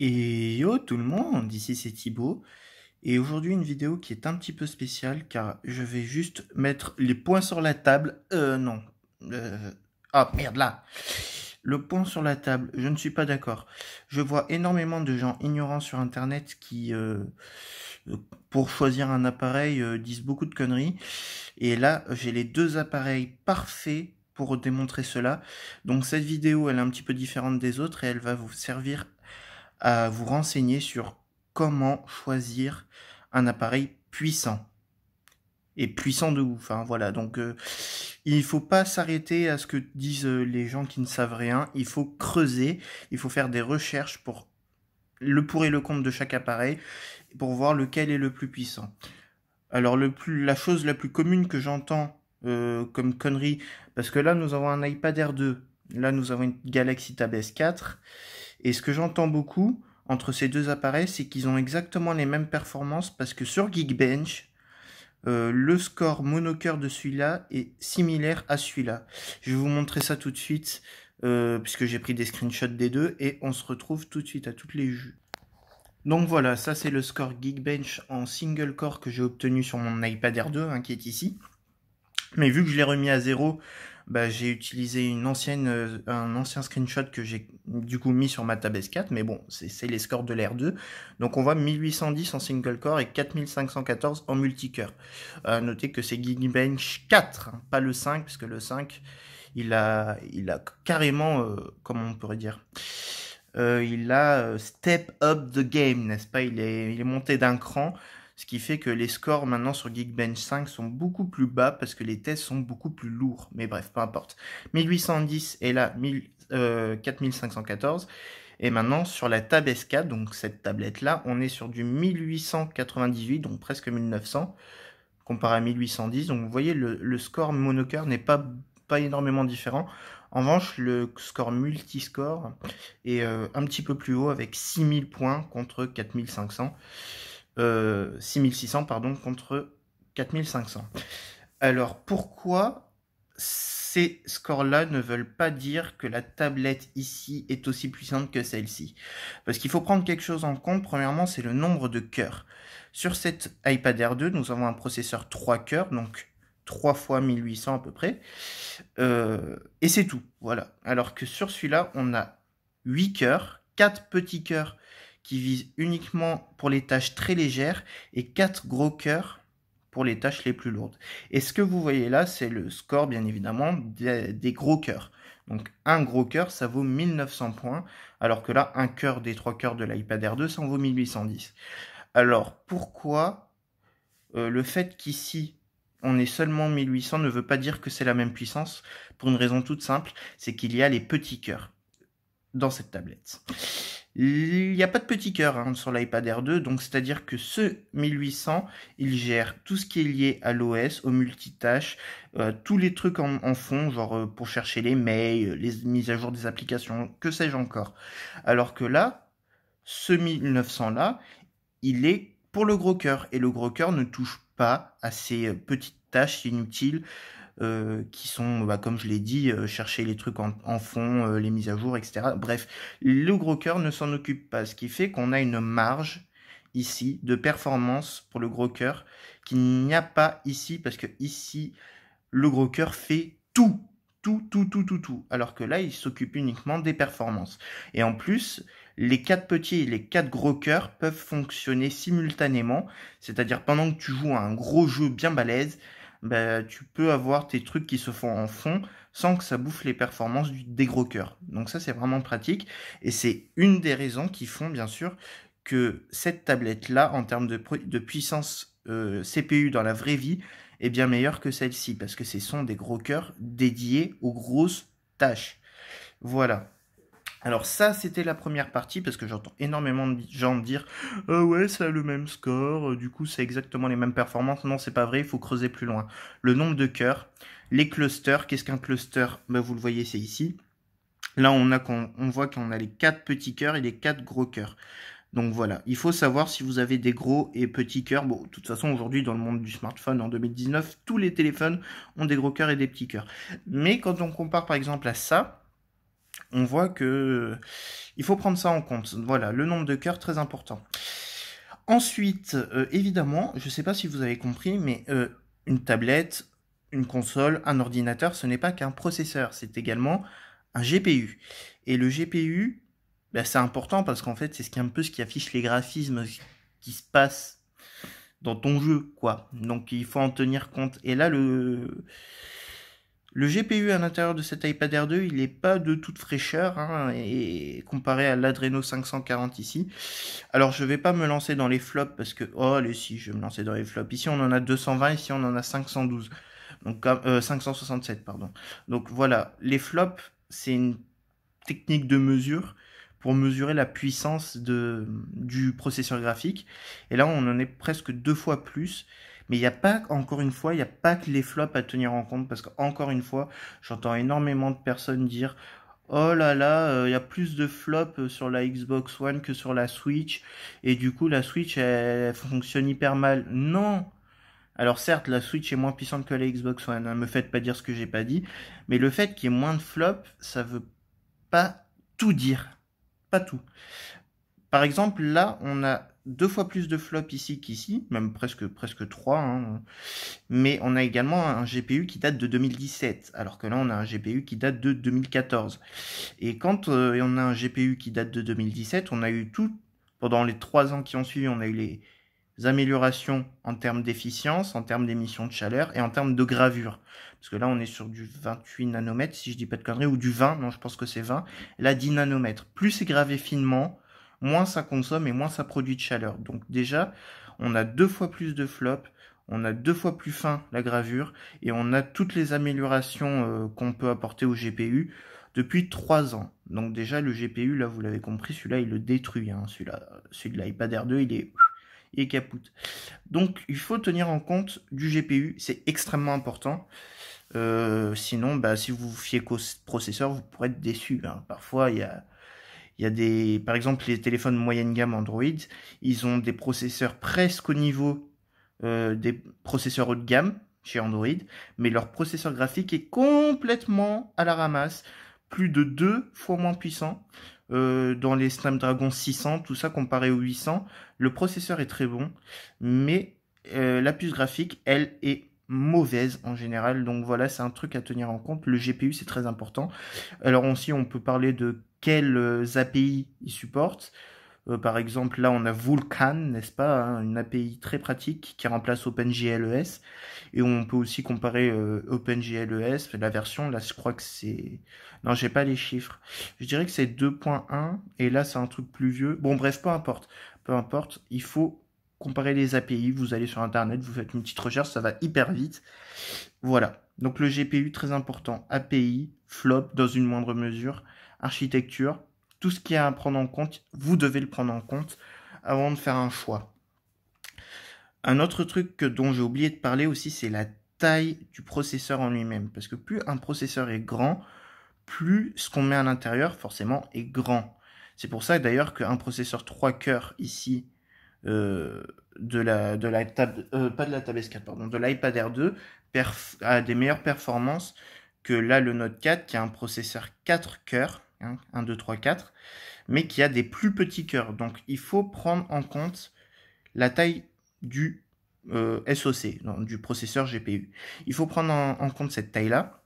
Et yo tout le monde, ici c'est Thibaut. Et aujourd'hui une vidéo qui est un petit peu spéciale car je vais juste mettre les points sur la table. Euh non. Oh Ah merde là. Le point sur la table, je ne suis pas d'accord. Je vois énormément de gens ignorants sur Internet qui, euh, pour choisir un appareil, euh, disent beaucoup de conneries. Et là, j'ai les deux appareils parfaits pour démontrer cela. Donc cette vidéo, elle est un petit peu différente des autres et elle va vous servir à vous renseigner sur comment choisir un appareil puissant. Et puissant de ouf, hein, voilà. Donc euh, il faut pas s'arrêter à ce que disent euh, les gens qui ne savent rien. Il faut creuser, il faut faire des recherches pour le pour et le contre de chaque appareil pour voir lequel est le plus puissant. Alors le plus, la chose la plus commune que j'entends euh, comme connerie, parce que là nous avons un iPad Air 2, là nous avons une Galaxy Tab S4, et ce que j'entends beaucoup entre ces deux appareils, c'est qu'ils ont exactement les mêmes performances parce que sur Geekbench, euh, le score monocœur de celui-là est similaire à celui-là. Je vais vous montrer ça tout de suite, euh, puisque j'ai pris des screenshots des deux, et on se retrouve tout de suite à toutes les jus. Donc voilà, ça c'est le score Geekbench en single core que j'ai obtenu sur mon iPad Air 2, hein, qui est ici. Mais vu que je l'ai remis à zéro bah, j'ai utilisé une ancienne, euh, un ancien screenshot que j'ai du coup mis sur ma tab S4, mais bon, c'est les scores de l'R2. Donc on voit 1810 en single core et 4514 en multicœur. Euh, notez que c'est Geekbench 4, hein, pas le 5, puisque le 5, il a, il a carrément, euh, comment on pourrait dire, euh, il a step up the game, n'est-ce pas il est, il est monté d'un cran. Ce qui fait que les scores maintenant sur Geekbench 5 sont beaucoup plus bas parce que les tests sont beaucoup plus lourds. Mais bref, peu importe. 1810 et là 4514. Euh, et maintenant, sur la Tab S4, donc cette tablette-là, on est sur du 1898, donc presque 1900, comparé à 1810. Donc vous voyez, le, score monocœur n'est pas, pas énormément différent. En revanche, le score multiscore est euh, un petit peu plus haut avec 6000 points contre 4500. 6600 euh, pardon, contre 4500. Alors pourquoi ces scores-là ne veulent pas dire que la tablette ici est aussi puissante que celle-ci Parce qu'il faut prendre quelque chose en compte. Premièrement, c'est le nombre de cœurs. Sur cet iPad Air 2, nous avons un processeur 3 cœurs, donc 3 fois 1800 à peu près. Euh, et c'est tout, voilà. Alors que sur celui-là, on a 8 cœurs, 4 petits cœurs qui vise uniquement pour les tâches très légères et 4 gros cœurs pour les tâches les plus lourdes. Et ce que vous voyez là, c'est le score bien évidemment des, gros cœurs. Donc un gros cœur, ça vaut 1900 points, alors que là, un cœur des trois cœurs de l'iPad Air 2, ça en vaut 1810. Alors pourquoi euh, le fait qu'ici, on est seulement 1800 ne veut pas dire que c'est la même puissance, pour une raison toute simple, c'est qu'il y a les petits cœurs dans cette tablette. Il n'y a pas de petit cœur hein, sur l'iPad Air 2, donc c'est-à-dire que ce 1800, il gère tout ce qui est lié à l'OS, aux multitâches, euh, tous les trucs en, fond, genre euh, pour chercher les mails, euh, les mises à jour des applications, que sais-je encore. Alors que là, ce 1900 là, il est pour le gros cœur, et le gros cœur ne touche pas à ces petites tâches inutiles euh, qui sont, bah, comme je l'ai dit, euh, chercher les trucs en, fond, euh, les mises à jour, etc. Bref, le gros cœur ne s'en occupe pas, ce qui fait qu'on a une marge ici de performance pour le gros cœur qu'il n'y a pas ici, parce que ici, le gros cœur fait tout, tout, tout, tout, tout, tout, alors que là, il s'occupe uniquement des performances. Et en plus, les quatre petits et les quatre gros cœurs peuvent fonctionner simultanément, c'est-à-dire pendant que tu joues à un gros jeu bien balèze, bah, tu peux avoir tes trucs qui se font en fond sans que ça bouffe les performances du, des gros cœurs. Donc ça, c'est vraiment pratique. Et c'est une des raisons qui font, bien sûr, que cette tablette-là, en termes de, puissance euh, CPU dans la vraie vie, est bien meilleure que celle-ci, parce que ce sont des gros cœurs dédiés aux grosses tâches. Voilà. Alors ça, c'était la première partie, parce que j'entends énormément de gens dire Ah Ouais, ça a le même score, euh, du coup, c'est exactement les mêmes performances. » Non, c'est pas vrai, il faut creuser plus loin. Le nombre de cœurs, les clusters, qu'est-ce qu'un cluster bah, Vous le voyez, c'est ici. Là, on, voit qu'on a les quatre petits cœurs et les quatre gros cœurs. Donc voilà, il faut savoir si vous avez des gros et petits cœurs. Bon, de toute façon, aujourd'hui, dans le monde du smartphone, en 2019, tous les téléphones ont des gros cœurs et des petits cœurs. Mais quand on compare par exemple à ça, on voit que il faut prendre ça en compte. Voilà, le nombre de cœurs très important. Ensuite, euh, évidemment, je ne sais pas si vous avez compris, mais euh, une tablette, une console, un ordinateur, ce n'est pas qu'un processeur, c'est également un GPU. Et le GPU, bah, c'est important parce qu'en fait, c'est ce qui un peu ce qui affiche les graphismes qui se passent dans ton jeu, quoi. Donc il faut en tenir compte. Et là, le le GPU à l'intérieur de cet iPad Air 2, il n'est pas de toute fraîcheur, hein, et comparé à l'Adreno 540 ici. Alors je ne vais pas me lancer dans les flops parce que oh allez si, je vais me lancer dans les flops. Ici on en a 220, ici on en a 512, donc 567 euh, pardon. Donc voilà, les flops, c'est une technique de mesure pour mesurer la puissance de, du processeur graphique. Et là on en est presque deux fois plus. Mais il n'y a pas, encore une fois, il n'y a pas que les flops à tenir en compte parce qu'encore une fois, j'entends énormément de personnes dire Oh là là, euh, il y a plus de flops euh, sur la Xbox One que sur la Switch et du coup la Switch elle, fonctionne hyper mal. Non, alors certes, la Switch est moins puissante que la Xbox One, ne hein, me faites pas dire ce que j'ai pas dit, mais le fait qu'il y ait moins de flops, ça veut pas tout dire. Pas tout. Par exemple, là, on a deux fois plus de flops ici qu'ici, même presque presque trois. Hein. Mais on a également un GPU qui date de 2017, alors que là on a un GPU qui date de 2014. Et quand euh, on a un GPU qui date de 2017, on a eu tout pendant les trois ans qui ont suivi, on a eu les améliorations en termes d'efficience, en termes d'émissions de chaleur et en termes de gravure. Parce que là, on est sur du 28 nanomètres, si je dis pas de conneries, ou du 20, non, je pense que c'est 20. Là, 10 nanomètres. Plus c'est gravé finement, moins ça consomme et moins ça produit de chaleur. Donc déjà, on a deux fois plus de flop, on a deux fois plus fin la gravure et on a toutes les améliorations euh, qu'on peut apporter au GPU depuis trois ans. Donc déjà le GPU, là vous l'avez compris, celui-là il le détruit, hein. celui-là, celui de l'iPad Air 2 il est il Donc il faut tenir en compte du GPU, c'est extrêmement important. Euh, sinon, bah, si vous vous fiez qu'au processeur, vous pourrez être déçu. Hein. Parfois, il y a, il y a des, par exemple, les téléphones moyenne gamme Android, ils ont des processeurs presque au niveau euh, des processeurs haut de gamme chez Android, mais leur processeur graphique est complètement à la ramasse, plus de deux fois moins puissant. Euh, dans les Snapdragon 600, tout ça comparé aux 800, le processeur est très bon, mais euh, la puce graphique, elle, est mauvaise en général. Donc voilà, c'est un truc à tenir en compte. Le GPU, c'est très important. Alors aussi, on peut parler de quelles euh, API ils supportent. Euh, par exemple, là, on a Vulkan, n'est-ce pas hein, Une API très pratique qui remplace OpenGLES. Et on peut aussi comparer euh, OpenGLES, la version, là, je crois que c'est... Non, j'ai pas les chiffres. Je dirais que c'est 2.1, et là, c'est un truc plus vieux. Bon, bref, peu importe. Peu importe, il faut comparer les API. Vous allez sur Internet, vous faites une petite recherche, ça va hyper vite. Voilà. Donc le GPU, très important. API, flop dans une moindre mesure, architecture, tout ce qui a à prendre en compte, vous devez le prendre en compte avant de faire un choix. Un autre truc dont j'ai oublié de parler aussi, c'est la taille du processeur en lui-même. Parce que plus un processeur est grand, plus ce qu'on met à l'intérieur, forcément, est grand. C'est pour ça d'ailleurs qu'un processeur 3 cœurs ici, euh, de la, de la euh, pas de la table 4 pardon, de l'iPad Air 2, à des meilleures performances que là le Note 4 qui a un processeur 4 coeurs 1, 2, 3, 4, mais qui a des plus petits coeurs Donc il faut prendre en compte la taille du euh, SOC, du processeur GPU. Il faut prendre en, compte cette taille-là.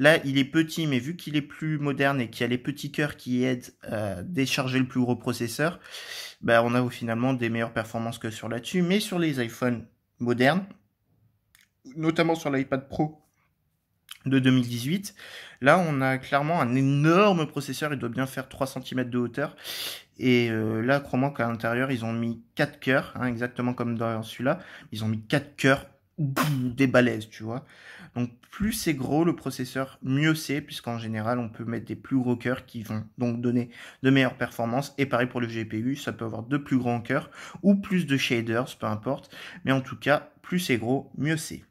Là, il est petit, mais vu qu'il est plus moderne et qu'il y a les petits cœurs qui aident à décharger le plus gros processeur, bah, on a finalement des meilleures performances que sur là-dessus. Mais sur les iPhones modernes, notamment sur l'iPad Pro de 2018. Là, on a clairement un énorme processeur, il doit bien faire 3 cm de hauteur. Et euh, là, crois-moi qu'à l'intérieur, ils ont mis 4 cœurs, hein, exactement comme dans celui-là. Ils ont mis 4 cœurs, des balaises, tu vois. Donc plus c'est gros le processeur, mieux c'est, puisqu'en général, on peut mettre des plus gros cœurs qui vont donc donner de meilleures performances. Et pareil pour le GPU, ça peut avoir de plus grands cœurs ou plus de shaders, peu importe. Mais en tout cas, plus c'est gros, mieux c'est.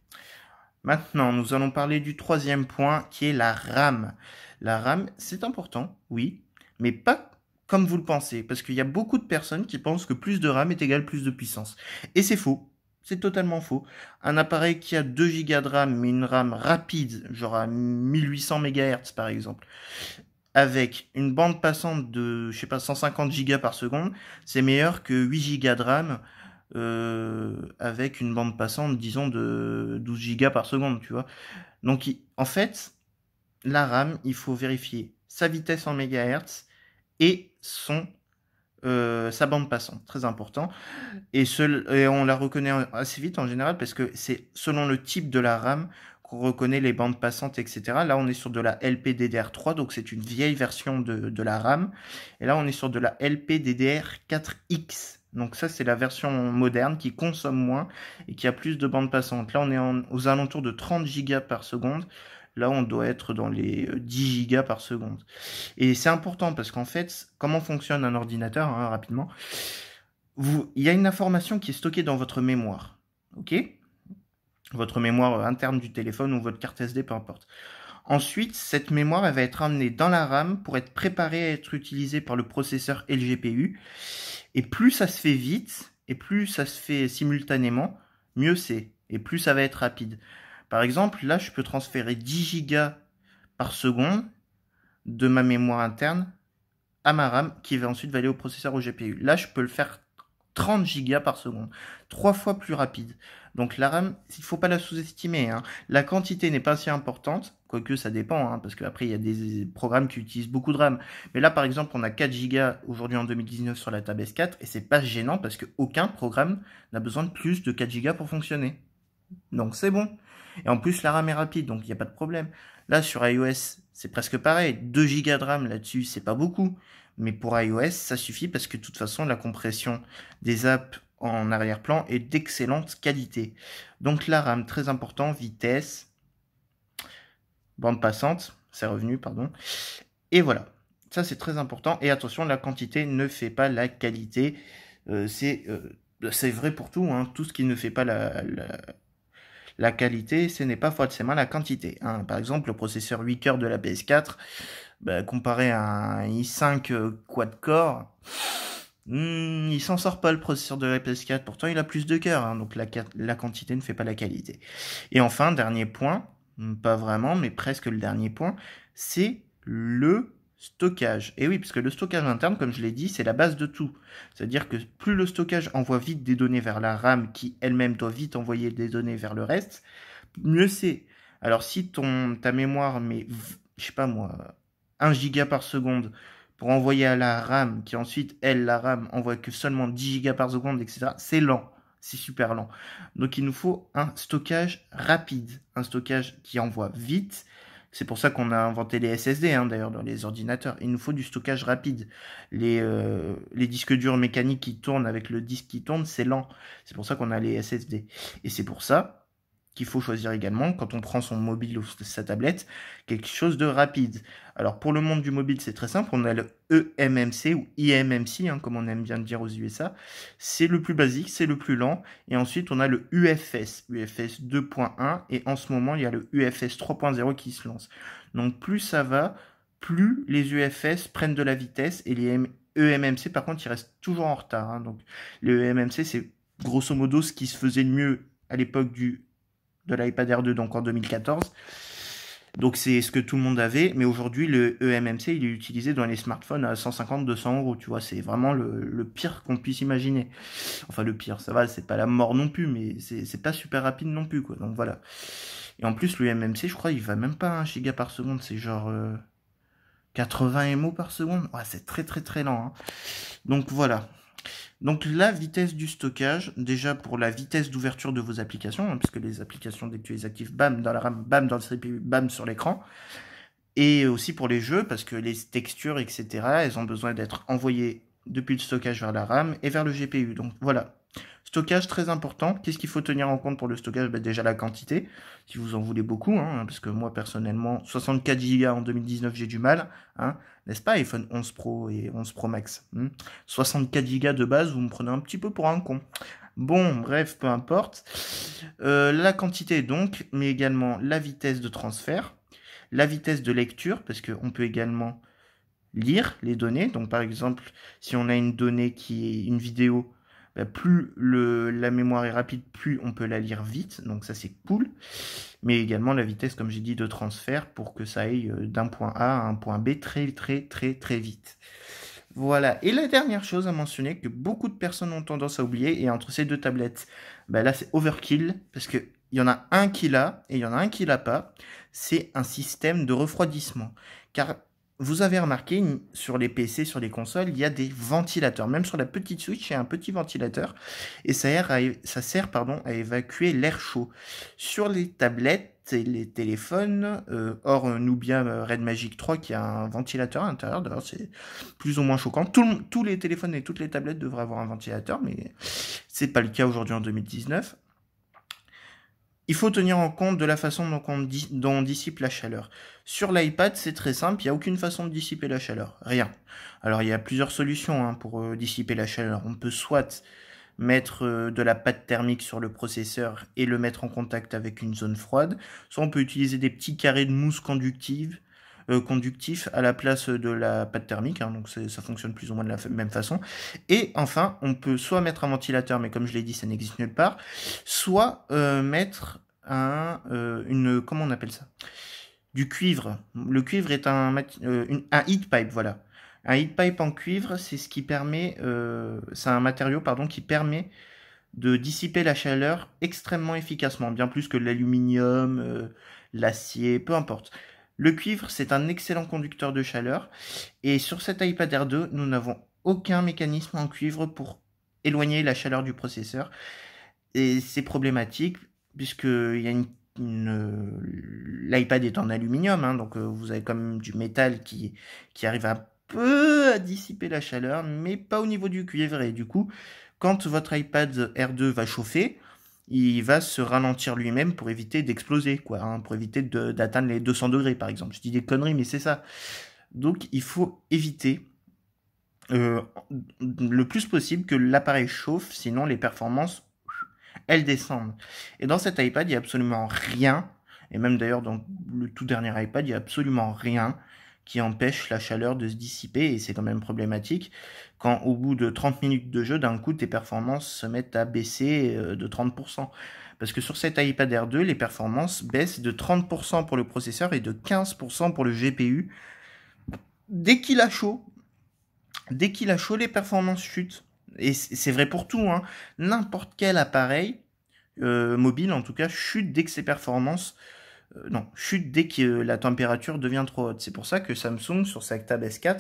Maintenant, nous allons parler du troisième point qui est la RAM. La RAM, c'est important, oui, mais pas comme vous le pensez, parce qu'il y a beaucoup de personnes qui pensent que plus de RAM est égal plus de puissance. Et c'est faux. C'est totalement faux. Un appareil qui a 2 Go de RAM, mais une RAM rapide, genre à 1800 MHz par exemple, avec une bande passante de, je sais pas, 150 Go par seconde, c'est meilleur que 8 Go de RAM euh, avec une bande passante, disons, de 12 gigas par seconde, tu vois. Donc, en fait, la RAM, il faut vérifier sa vitesse en mégahertz et son euh, sa bande passante, très important. Et, et, on la reconnaît assez vite en général parce que c'est selon le type de la RAM qu'on reconnaît les bandes passantes, etc. Là, on est sur de la LPDDR3, donc c'est une vieille version de, de, la RAM. Et là, on est sur de la LPDDR4X. Donc ça, c'est la version moderne qui consomme moins et qui a plus de bandes passantes. Là, on est aux alentours de 30 gigas par seconde. Là, on doit être dans les 10 euh, gigas par seconde. Et c'est important parce qu'en fait, comment fonctionne un ordinateur hein, rapidement Il y a une information qui est stockée dans votre mémoire. OK votre mémoire euh, interne du téléphone ou votre carte SD, peu importe. Ensuite, cette mémoire va être amenée dans la RAM pour être préparée à être utilisée par le processeur et le GPU. Et plus ça se fait vite, et plus ça se fait simultanément, mieux c'est. Et plus ça va être rapide. Par exemple, là, je peux transférer 10 Go par seconde de ma mémoire interne à ma RAM qui va ensuite aller au processeur ou au GPU. Là, je peux le faire 30 gigas par seconde, trois fois plus rapide. Donc la RAM, il ne faut pas la sous-estimer. Hein. La quantité n'est pas si importante, quoique ça dépend, hein, parce qu'après il y a des programmes qui utilisent beaucoup de RAM. Mais là par exemple, on a 4 gigas aujourd'hui en 2019 sur la Tab S4, et c'est pas gênant parce qu'aucun programme n'a besoin de plus de 4 gigas pour fonctionner. Donc c'est bon. Et en plus, la RAM est rapide, donc il n'y a pas de problème. Là, sur iOS, c'est presque pareil. 2 gigas de RAM là-dessus, c'est pas beaucoup. Mais pour iOS, ça suffit parce que de toute façon, la compression des apps en arrière-plan est d'excellente qualité. Donc la RAM, très important, vitesse, bande passante, c'est revenu, pardon. Et voilà, ça c'est très important. Et attention, la quantité ne fait pas la qualité. Euh, euh, c'est vrai pour tout, hein. tout ce qui ne fait pas la, qualité, ce n'est pas forcément la quantité. Hein. Par exemple, le processeur 8 coeurs de la PS4, bah, comparé à un i5 euh, quad-core, hmm, il s'en sort pas le processeur de la PS4. Pourtant, il a plus de cœur, hein, donc la, quantité ne fait pas la qualité. Et enfin, dernier point, hmm, pas vraiment, mais presque le dernier point, c'est le stockage. Et oui, parce que le stockage interne, comme je l'ai dit, c'est la base de tout. C'est-à-dire que plus le stockage envoie vite des données vers la RAM, qui elle-même doit vite envoyer des données vers le reste, mieux c'est. Alors si ton ta mémoire met, je sais pas moi 1 giga par seconde pour envoyer à la RAM, qui ensuite, elle, la RAM, envoie que seulement 10 gigas par seconde, etc. C'est lent. C'est super lent. Donc il nous faut un stockage rapide, un stockage qui envoie vite. C'est pour ça qu'on a inventé les SSD, hein, d'ailleurs, dans les ordinateurs. Il nous faut du stockage rapide. Les, euh, les disques durs mécaniques qui tournent avec le disque qui tourne, c'est lent. C'est pour ça qu'on a les SSD. Et c'est pour ça qu'il faut choisir également quand on prend son mobile ou sa tablette, quelque chose de rapide. Alors pour le monde du mobile, c'est très simple, on a le EMMC ou IMMC, hein, comme on aime bien le dire aux USA. C'est le plus basique, c'est le plus lent. Et ensuite, on a le UFS, UFS 2.1, et en ce moment, il y a le UFS 3.0 qui se lance. Donc plus ça va, plus les UFS prennent de la vitesse, et les EMMC, par contre, ils restent toujours en retard. Hein. Donc le EMMC, c'est grosso modo ce qui se faisait le mieux à l'époque du de l'iPad Air 2, donc en 2014. Donc c'est ce que tout le monde avait, mais aujourd'hui le EMMC il est utilisé dans les smartphones à 150-200 euros, tu vois, c'est vraiment le, pire qu'on puisse imaginer. Enfin le pire, ça va, c'est pas la mort non plus, mais c'est pas super rapide non plus, quoi. Donc voilà. Et en plus le EMMC, je crois, il va même pas un 1 giga par seconde, c'est genre 80 euh, MO par seconde. Ouais, c'est très très très lent. Hein. Donc voilà. Donc la vitesse du stockage, déjà pour la vitesse d'ouverture de vos applications, hein, puisque les applications, dès que tu les actives, bam, dans la RAM, bam, dans le CPU, bam, sur l'écran. Et aussi pour les jeux, parce que les textures, etc., elles ont besoin d'être envoyées depuis le stockage vers la RAM et vers le GPU. Donc voilà, Stockage très important. Qu'est-ce qu'il faut tenir en compte pour le stockage ben, Déjà la quantité, si vous en voulez beaucoup, hein, parce que moi personnellement, 64 Go en 2019, j'ai du mal, hein, n'est-ce pas iPhone 11 Pro et 11 Pro Max. 64 hmm. Go de base, vous me prenez un petit peu pour un con. Bon, bref, peu importe. Euh, la quantité donc, mais également la vitesse de transfert, la vitesse de lecture, parce qu'on peut également lire les données. Donc par exemple, si on a une donnée qui est une vidéo bah, plus la mémoire est rapide, plus on peut la lire vite, donc ça c'est cool. Mais également la vitesse, comme j'ai dit, de transfert pour que ça aille euh, d'un point A à un point B très très très très vite. Voilà. Et la dernière chose à mentionner que beaucoup de personnes ont tendance à oublier, et entre ces deux tablettes, bah, là c'est overkill, parce qu'il y en a un qui l'a et il y en a un qui l'a pas, c'est un système de refroidissement. Car vous avez remarqué sur les PC, sur les consoles, il y a des ventilateurs. Même sur la petite Switch, il y a un petit ventilateur et ça sert à, ça sert, pardon, à évacuer l'air chaud. Sur les tablettes et les téléphones, euh, or euh, nous bien euh, Red Magic 3 qui a un ventilateur à l'intérieur, d'ailleurs c'est plus ou moins choquant. tous les téléphones et toutes les tablettes devraient avoir un ventilateur, mais c'est pas le cas aujourd'hui en 2019. Il faut tenir en compte de la façon dont on, dissipe la chaleur. Sur l'iPad, c'est très simple, il n'y a aucune façon de dissiper la chaleur, rien. Alors il y a plusieurs solutions hein, pour euh, dissiper la chaleur. On peut soit mettre euh, de la pâte thermique sur le processeur et le mettre en contact avec une zone froide, soit on peut utiliser des petits carrés de mousse conductive euh, conductif à la place de la pâte thermique, hein, donc ça fonctionne plus ou moins de la même façon. Et enfin, on peut soit mettre un ventilateur, mais comme je l'ai dit, ça n'existe nulle part, soit euh, mettre un, euh, une, comment on appelle ça Du cuivre. Le cuivre est un, un heat pipe, voilà. Un heat pipe en cuivre, c'est ce qui permet, c'est un matériau pardon qui permet de dissiper la chaleur extrêmement efficacement, bien plus que l'aluminium, l'acier, peu importe. Le cuivre, c'est un excellent conducteur de chaleur. Et sur cet iPad Air 2, nous n'avons aucun mécanisme en cuivre pour éloigner la chaleur du processeur. Et c'est problématique, puisque une l'iPad est en aluminium, hein, donc euh, vous avez comme du métal qui, qui arrive un peu à dissiper la chaleur, mais pas au niveau du cuivre. Et du coup, quand votre iPad R2 va chauffer, il va se ralentir lui-même pour éviter d'exploser, quoi, hein, pour éviter d'atteindre les 200 degrés, par exemple. Je dis des conneries, mais c'est ça. Donc, il faut éviter euh, le plus possible que l'appareil chauffe, sinon les performances, elles descendent. Et dans cet iPad, il n'y a absolument rien, et même d'ailleurs dans le tout dernier iPad, il n'y a absolument rien qui empêche la chaleur de se dissiper et c'est quand même problématique quand au bout de 30 minutes de jeu, d'un coup, tes performances se mettent à baisser euh, de 30%. Parce que sur cet iPad Air 2, les performances baissent de 30% pour le processeur et de 15% pour le GPU. Dès qu'il a chaud, dès qu'il a chaud, les performances chutent. Et c'est vrai pour tout, hein. n'importe quel appareil, euh, mobile en tout cas, chute dès que ses performances euh, non, chute dès que la température devient trop haute. C'est pour ça que Samsung, sur sa Tab S4,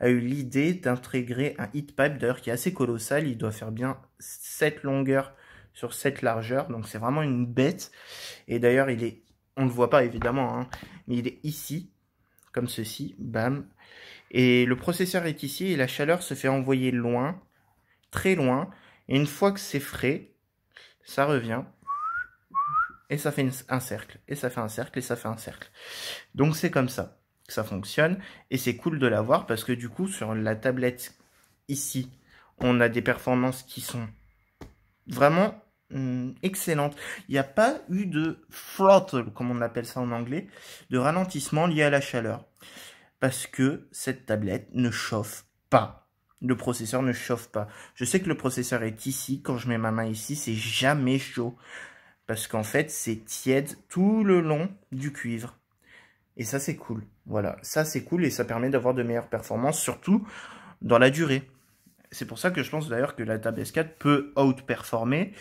a eu l'idée d'intégrer un heat pipe, d'ailleurs qui est assez colossal, il doit faire bien 7 longueurs sur 7 largeurs, donc c'est vraiment une bête. Et d'ailleurs, il est, on ne le voit pas évidemment, hein, mais il est ici, comme ceci, bam. Et le processeur est ici et la chaleur se fait envoyer loin, très loin. Et une fois que c'est frais, ça revient et ça fait un cercle, et ça fait un cercle, et ça fait un cercle. Donc c'est comme ça que ça fonctionne, et c'est cool de l'avoir parce que du coup sur la tablette ici, on a des performances qui sont vraiment hum, excellentes. Il n'y a pas eu de throttle, comme on appelle ça en anglais, de ralentissement lié à la chaleur. Parce que cette tablette ne chauffe pas. Le processeur ne chauffe pas. Je sais que le processeur est ici. Quand je mets ma main ici, c'est jamais chaud parce qu'en fait c'est tiède tout le long du cuivre. Et ça c'est cool. Voilà, ça c'est cool et ça permet d'avoir de meilleures performances, surtout dans la durée. C'est pour ça que je pense d'ailleurs que la tablette S4 peut outperformer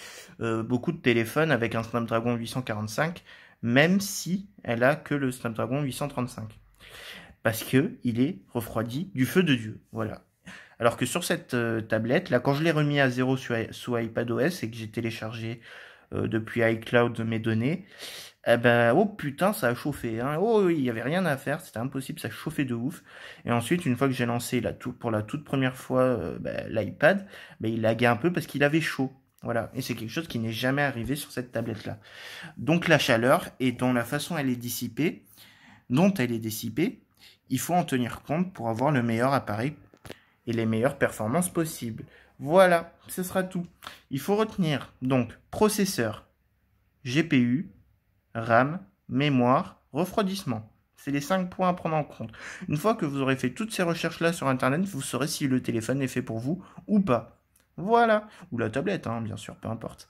euh, beaucoup de téléphones avec un Snapdragon 845, même si elle a que le Snapdragon 835. Parce que il est refroidi du feu de Dieu. Voilà. Alors que sur cette euh, tablette, là, quand je l'ai remis à zéro sur, sous iPadOS et que j'ai téléchargé euh, depuis iCloud mes données, eh ben, oh putain, ça a chauffé. Hein. Oh, il n'y avait rien à faire, c'était impossible, ça chauffait de ouf. Et ensuite, une fois que j'ai lancé pour la toute première fois euh, ben, l'iPad, mais ben, il laguait un peu parce qu'il avait chaud. Voilà, et c'est quelque chose qui n'est jamais arrivé sur cette tablette-là. Donc la chaleur et dont la façon elle est dissipée, dont elle est dissipée, il faut en tenir compte pour avoir le meilleur appareil et les meilleures performances possibles. Voilà, ce sera tout. Il faut retenir donc processeur, GPU, RAM, mémoire, refroidissement. C'est les 5 points à prendre en compte. Une fois que vous aurez fait toutes ces recherches-là sur Internet, vous saurez si le téléphone est fait pour vous ou pas. Voilà. Ou la tablette, hein, bien sûr, peu importe.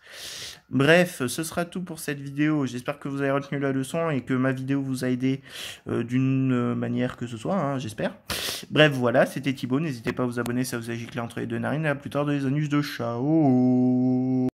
Bref, ce sera tout pour cette vidéo. J'espère que vous avez retenu la leçon et que ma vidéo vous a aidé euh, d'une euh, manière que ce soit, hein, j'espère. Bref, voilà, c'était Thibaut. N'hésitez pas à vous abonner, ça vous agit giclé entre les deux narines. Et à plus tard dans les anus de Ciao